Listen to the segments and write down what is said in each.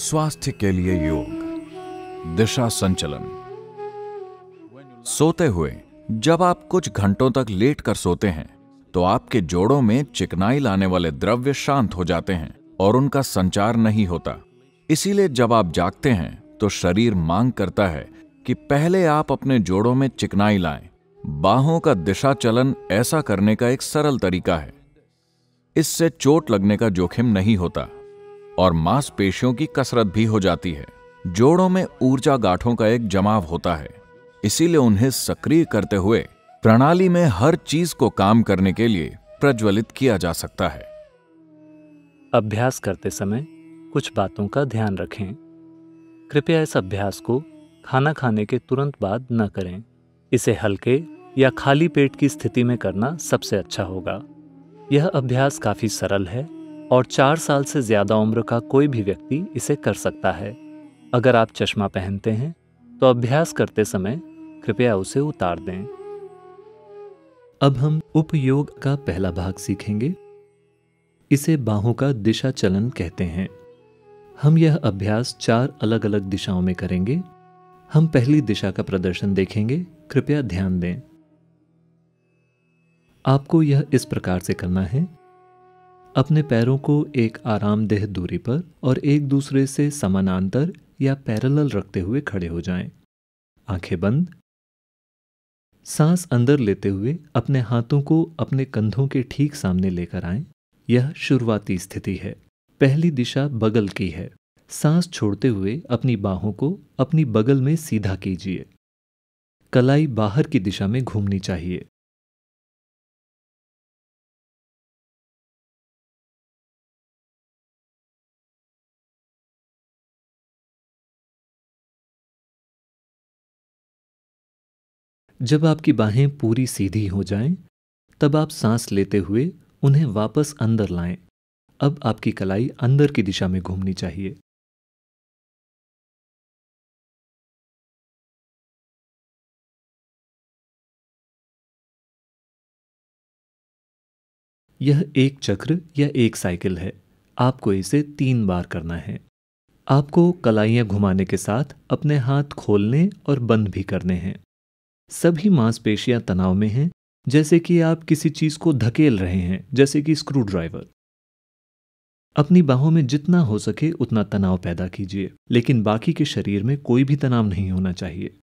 स्वास्थ्य के लिए योग दिशा संचलन सोते हुए जब आप कुछ घंटों तक लेट कर सोते हैं तो आपके जोड़ों में चिकनाई लाने वाले द्रव्य शांत हो जाते हैं और उनका संचार नहीं होता इसीलिए जब आप जागते हैं तो शरीर मांग करता है कि पहले आप अपने जोड़ों में चिकनाई लाएं। बाहों का दिशा चलन ऐसा करने का एक सरल तरीका है इससे चोट लगने का जोखिम नहीं होता और मांसपेशियों की कसरत भी हो जाती है जोड़ों में ऊर्जा गांठों का एक जमाव होता है इसीलिए उन्हें सक्रिय करते हुए प्रणाली में हर चीज को काम करने के लिए प्रज्वलित किया जा सकता है अभ्यास करते समय कुछ बातों का ध्यान रखें कृपया इस अभ्यास को खाना खाने के तुरंत बाद न करें इसे हल्के या खाली पेट की स्थिति में करना सबसे अच्छा होगा यह अभ्यास काफ़ी सरल है और चार साल से ज़्यादा उम्र का कोई भी व्यक्ति इसे कर सकता है अगर आप चश्मा पहनते हैं तो अभ्यास करते समय कृपया उसे उतार दें अब हम उपयोग का पहला भाग सीखेंगे इसे बाहों का दिशा चलन कहते हैं हम यह अभ्यास चार अलग अलग दिशाओं में करेंगे हम पहली दिशा का प्रदर्शन देखेंगे कृपया ध्यान दें आपको यह इस प्रकार से करना है अपने पैरों को एक आरामदेह दूरी पर और एक दूसरे से समानांतर या पैरेलल रखते हुए खड़े हो जाएं। आंखें बंद सांस अंदर लेते हुए अपने हाथों को अपने कंधों के ठीक सामने लेकर आएं। यह शुरुआती स्थिति है पहली दिशा बगल की है सांस छोड़ते हुए अपनी बाहों को अपनी बगल में सीधा कीजिए कलाई बाहर की दिशा में घूमनी चाहिए जब आपकी बाहें पूरी सीधी हो जाएं, तब आप सांस लेते हुए उन्हें वापस अंदर लाएं। अब आपकी कलाई अंदर की दिशा में घूमनी चाहिए यह एक चक्र या एक साइकिल है आपको इसे तीन बार करना है आपको कलाइयां घुमाने के साथ अपने हाथ खोलने और बंद भी करने हैं सभी मांसपेशियां तनाव में हैं जैसे कि आप किसी चीज को धकेल रहे हैं जैसे कि स्क्रू ड्राइवर अपनी बाहों में जितना हो सके उतना तनाव पैदा कीजिए लेकिन बाकी के शरीर में कोई भी तनाव नहीं होना चाहिए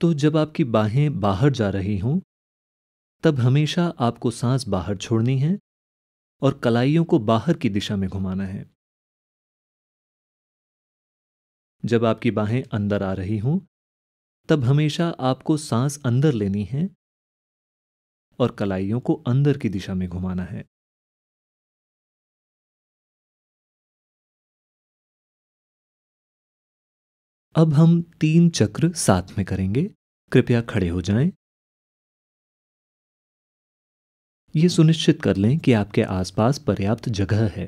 तो जब आपकी बाहें बाहर जा रही हों तब हमेशा आपको सांस बाहर छोड़नी है और कलाइयों को बाहर की दिशा में घुमाना है जब आपकी बाहें अंदर आ रही हों तब हमेशा आपको सांस अंदर लेनी है और कलाइयों को अंदर की दिशा में घुमाना है अब हम तीन चक्र साथ में करेंगे कृपया खड़े हो जाएं ये सुनिश्चित कर लें कि आपके आसपास पर्याप्त जगह है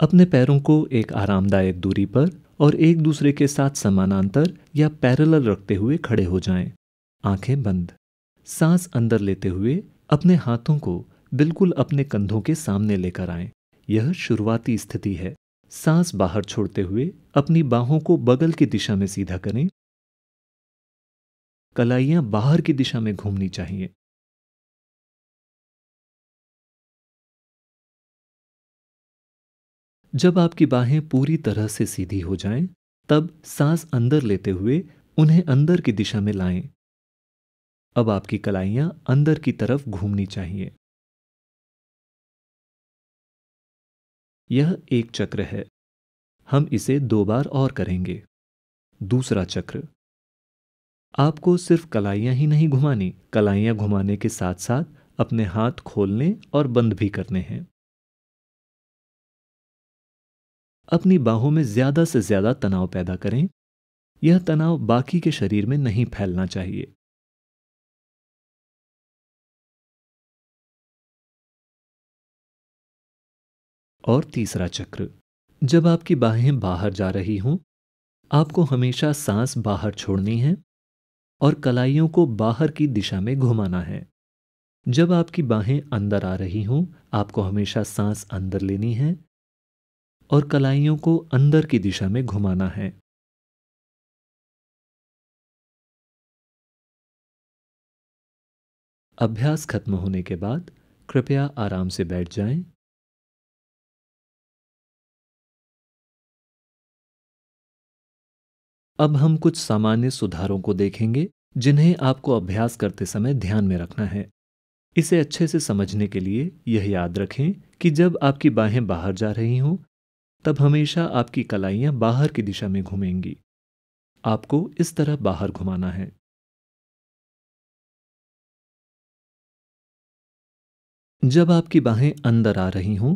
अपने पैरों को एक आरामदायक दूरी पर और एक दूसरे के साथ समानांतर या पैरेलल रखते हुए खड़े हो जाएं। आंखें बंद सांस अंदर लेते हुए अपने हाथों को बिल्कुल अपने कंधों के सामने लेकर आएं। यह शुरुआती स्थिति है सांस बाहर छोड़ते हुए अपनी बाहों को बगल की दिशा में सीधा करें कलाइयां बाहर की दिशा में घूमनी चाहिए जब आपकी बाहें पूरी तरह से सीधी हो जाएं, तब सांस अंदर लेते हुए उन्हें अंदर की दिशा में लाएं। अब आपकी कलाइयां अंदर की तरफ घूमनी चाहिए यह एक चक्र है हम इसे दो बार और करेंगे दूसरा चक्र आपको सिर्फ कलाइयां ही नहीं घुमानी कलाइयां घुमाने के साथ साथ अपने हाथ खोलने और बंद भी करने हैं अपनी बाहों में ज़्यादा से ज़्यादा तनाव पैदा करें यह तनाव बाकी के शरीर में नहीं फैलना चाहिए और तीसरा चक्र जब आपकी बाहें बाहर जा रही हों आपको हमेशा सांस बाहर छोड़नी है और कलाइयों को बाहर की दिशा में घुमाना है जब आपकी बाहें अंदर आ रही हों आपको हमेशा सांस अंदर लेनी है और कलाइयों को अंदर की दिशा में घुमाना है अभ्यास खत्म होने के बाद कृपया आराम से बैठ जाएं अब हम कुछ सामान्य सुधारों को देखेंगे जिन्हें आपको अभ्यास करते समय ध्यान में रखना है इसे अच्छे से समझने के लिए यह याद रखें कि जब आपकी बाहें बाहर जा रही हों तब हमेशा आपकी कलाइयां बाहर की दिशा में घूमेंगी आपको इस तरह बाहर घुमाना है जब आपकी बाहें अंदर आ रही हों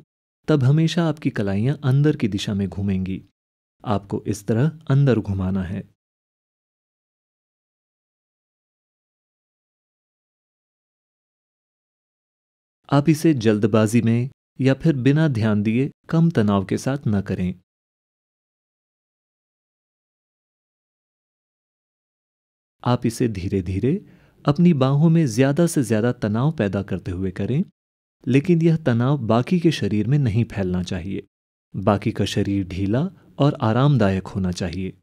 तब हमेशा आपकी कलाइयां अंदर की दिशा में घूमेंगी आपको इस तरह अंदर घुमाना है आप इसे जल्दबाजी में या फिर बिना ध्यान दिए कम तनाव के साथ न करें आप इसे धीरे धीरे अपनी बाहों में ज़्यादा से ज़्यादा तनाव पैदा करते हुए करें लेकिन यह तनाव बाकी के शरीर में नहीं फैलना चाहिए बाकी का शरीर ढीला और आरामदायक होना चाहिए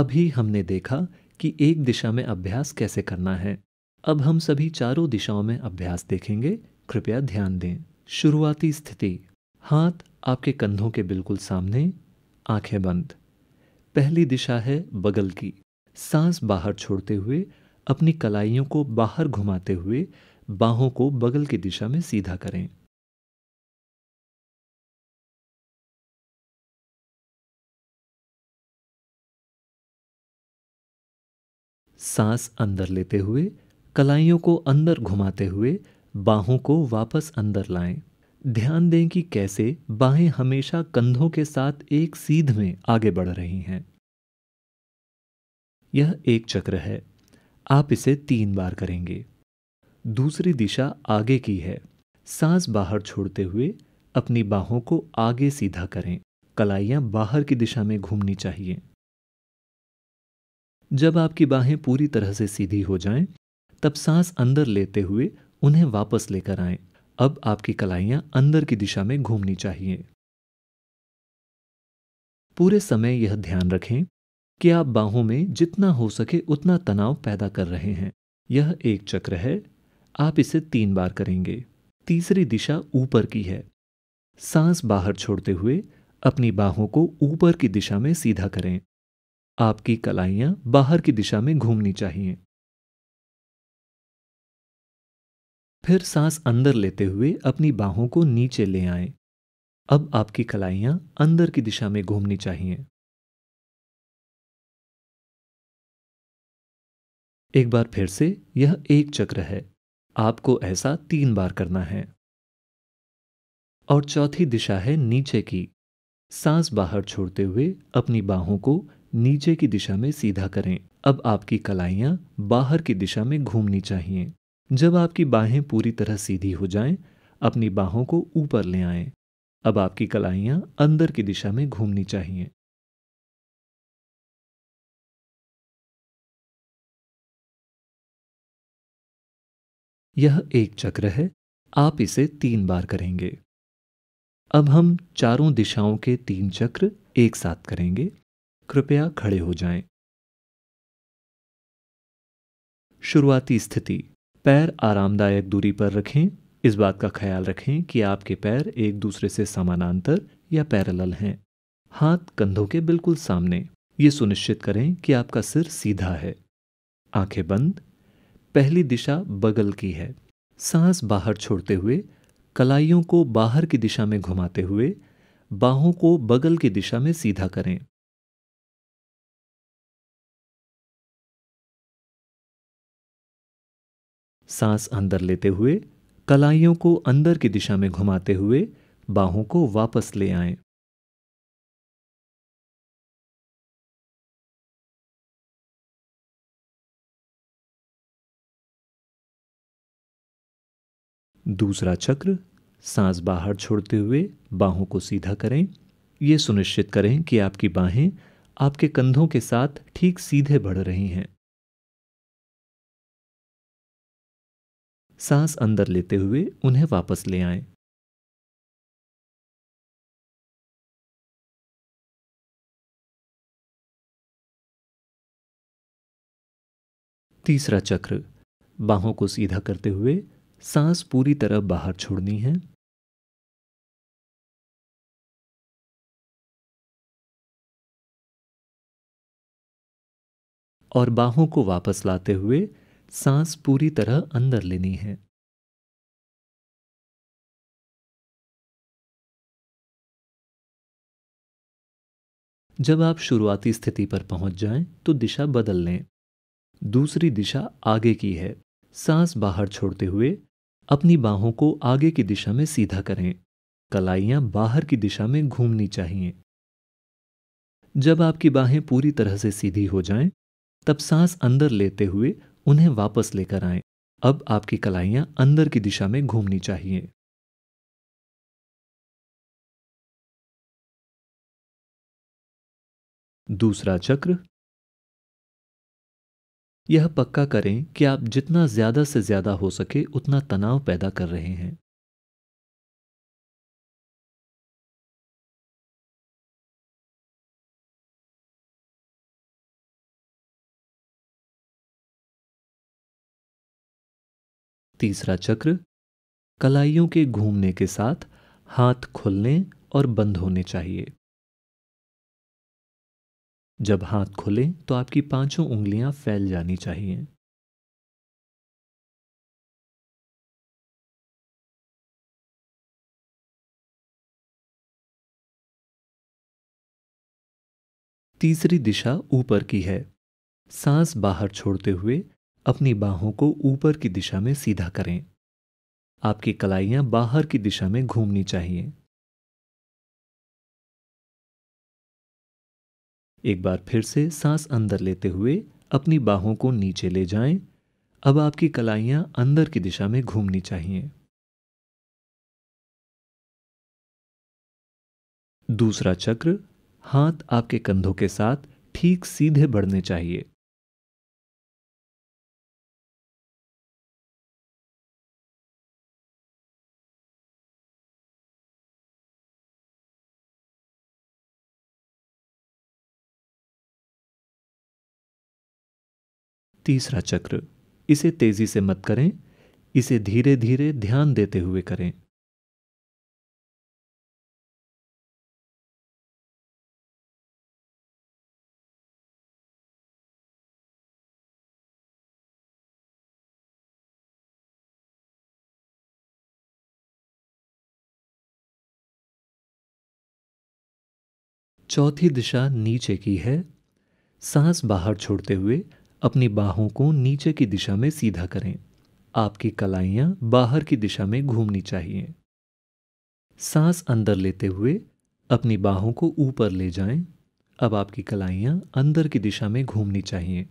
अभी हमने देखा कि एक दिशा में अभ्यास कैसे करना है अब हम सभी चारों दिशाओं में अभ्यास देखेंगे कृपया ध्यान दें शुरुआती स्थिति हाथ आपके कंधों के बिल्कुल सामने आंखें बंद पहली दिशा है बगल की सांस बाहर छोड़ते हुए अपनी कलाइयों को बाहर घुमाते हुए बाहों को बगल की दिशा में सीधा करें सांस अंदर लेते हुए कलाइयों को अंदर घुमाते हुए बाहों को वापस अंदर लाएं। ध्यान दें कि कैसे बाहें हमेशा कंधों के साथ एक सीध में आगे बढ़ रही हैं यह एक चक्र है आप इसे तीन बार करेंगे दूसरी दिशा आगे की है सांस बाहर छोड़ते हुए अपनी बाहों को आगे सीधा करें कलाइया बाहर की दिशा में घूमनी चाहिए जब आपकी बाहें पूरी तरह से सीधी हो जाएं, तब सांस अंदर लेते हुए उन्हें वापस लेकर आए अब आपकी कलाइयां अंदर की दिशा में घूमनी चाहिए पूरे समय यह ध्यान रखें कि आप बाहों में जितना हो सके उतना तनाव पैदा कर रहे हैं यह एक चक्र है आप इसे तीन बार करेंगे तीसरी दिशा ऊपर की है सांस बाहर छोड़ते हुए अपनी बाहों को ऊपर की दिशा में सीधा करें आपकी कलाइयां बाहर की दिशा में घूमनी चाहिए फिर सांस अंदर लेते हुए अपनी बाहों को नीचे ले आए अब आपकी कलाइयां अंदर की दिशा में घूमनी चाहिए एक बार फिर से यह एक चक्र है आपको ऐसा तीन बार करना है और चौथी दिशा है नीचे की सांस बाहर छोड़ते हुए अपनी बाहों को नीचे की दिशा में सीधा करें अब आपकी कलाइयां बाहर की दिशा में घूमनी चाहिए जब आपकी बाहें पूरी तरह सीधी हो जाएं, अपनी बाहों को ऊपर ले आएं। अब आपकी कलाइयां अंदर की दिशा में घूमनी चाहिए यह एक चक्र है आप इसे तीन बार करेंगे अब हम चारों दिशाओं के तीन चक्र एक साथ करेंगे कृपया खड़े हो जाएं। शुरुआती स्थिति पैर आरामदायक दूरी पर रखें इस बात का ख्याल रखें कि आपके पैर एक दूसरे से समानांतर या पैरेलल हैं हाथ कंधों के बिल्कुल सामने ये सुनिश्चित करें कि आपका सिर सीधा है आंखें बंद पहली दिशा बगल की है सांस बाहर छोड़ते हुए कलाइयों को बाहर की दिशा में घुमाते हुए बाहों को बगल की दिशा में सीधा करें सांस अंदर लेते हुए कलाइयों को अंदर की दिशा में घुमाते हुए बाहों को वापस ले आए दूसरा चक्र सांस बाहर छोड़ते हुए बाहों को सीधा करें यह सुनिश्चित करें कि आपकी बाहें आपके कंधों के साथ ठीक सीधे बढ़ रही हैं सांस अंदर लेते हुए उन्हें वापस ले आए तीसरा चक्र बाहों को सीधा करते हुए सांस पूरी तरह बाहर छोड़नी है और बाहों को वापस लाते हुए सांस पूरी तरह अंदर लेनी है जब आप शुरुआती स्थिति पर पहुंच जाएं, तो दिशा बदल लें दूसरी दिशा आगे की है सांस बाहर छोड़ते हुए अपनी बाहों को आगे की दिशा में सीधा करें कलाइयां बाहर की दिशा में घूमनी चाहिए जब आपकी बाहें पूरी तरह से सीधी हो जाएं, तब सांस अंदर लेते हुए उन्हें वापस लेकर आए अब आपकी कलाइयां अंदर की दिशा में घूमनी चाहिए दूसरा चक्र यह पक्का करें कि आप जितना ज़्यादा से ज़्यादा हो सके उतना तनाव पैदा कर रहे हैं तीसरा चक्र कलाइयों के घूमने के साथ हाथ खुलने और बंद होने चाहिए जब हाथ खुले तो आपकी पांचों उंगलियां फैल जानी चाहिए तीसरी दिशा ऊपर की है सांस बाहर छोड़ते हुए अपनी बाहों को ऊपर की दिशा में सीधा करें आपकी कलाइयां बाहर की दिशा में घूमनी चाहिए एक बार फिर से सांस अंदर लेते हुए अपनी बाहों को नीचे ले जाएं। अब आपकी कलाइयां अंदर की दिशा में घूमनी चाहिए दूसरा चक्र हाथ आपके कंधों के साथ ठीक सीधे बढ़ने चाहिए तीसरा चक्र इसे तेजी से मत करें इसे धीरे धीरे ध्यान देते हुए करें चौथी दिशा नीचे की है सांस बाहर छोड़ते हुए अपनी बाहों को नीचे की दिशा में सीधा करें आपकी कलाइयां बाहर की दिशा में घूमनी चाहिए सांस अंदर लेते हुए अपनी बाहों को ऊपर ले जाएं। अब आपकी कलाइयां अंदर की दिशा में घूमनी चाहिए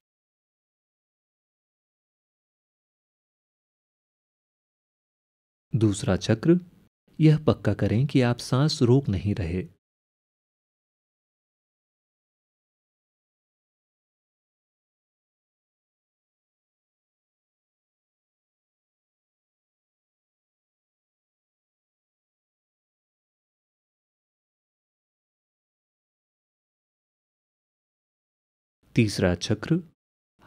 दूसरा चक्र यह पक्का करें कि आप सांस रोक नहीं रहे तीसरा चक्र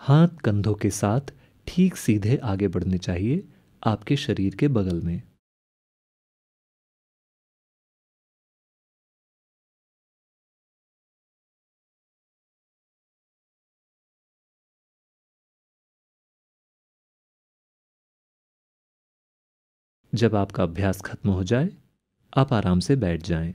हाथ कंधों के साथ ठीक सीधे आगे बढ़ने चाहिए आपके शरीर के बगल में जब आपका अभ्यास खत्म हो जाए आप आराम से बैठ जाएं।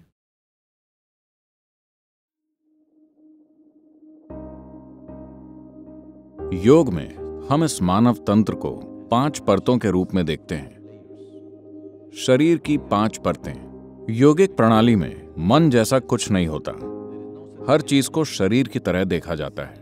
योग में हम इस मानव तंत्र को पांच परतों के रूप में देखते हैं शरीर की पांच परतें योगिक प्रणाली में मन जैसा कुछ नहीं होता हर चीज को शरीर की तरह देखा जाता है